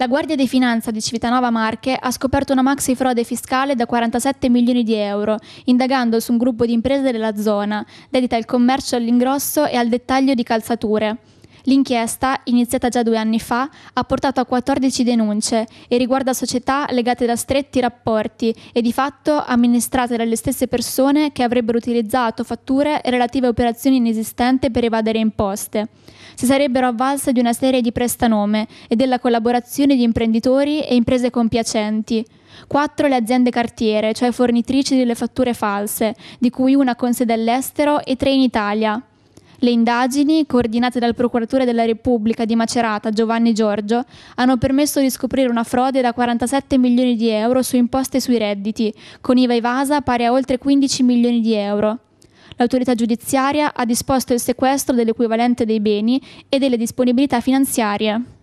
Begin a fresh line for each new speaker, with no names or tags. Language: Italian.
La Guardia di Finanza di Civitanova Marche ha scoperto una maxi frode fiscale da 47 milioni di euro, indagando su un gruppo di imprese della zona, dedita al commercio all'ingrosso e al dettaglio di calzature. L'inchiesta, iniziata già due anni fa, ha portato a 14 denunce e riguarda società legate da stretti rapporti e di fatto amministrate dalle stesse persone che avrebbero utilizzato fatture e relative operazioni inesistenti per evadere imposte. Si sarebbero avvalse di una serie di prestanome e della collaborazione di imprenditori e imprese compiacenti. Quattro le aziende cartiere, cioè fornitrici delle fatture false, di cui una con sede all'estero e tre in Italia. Le indagini, coordinate dal procuratore della Repubblica di Macerata Giovanni Giorgio, hanno permesso di scoprire una frode da 47 milioni di euro su imposte sui redditi, con IVA evasa pari a oltre 15 milioni di euro. L'autorità giudiziaria ha disposto il sequestro dell'equivalente dei beni e delle disponibilità finanziarie.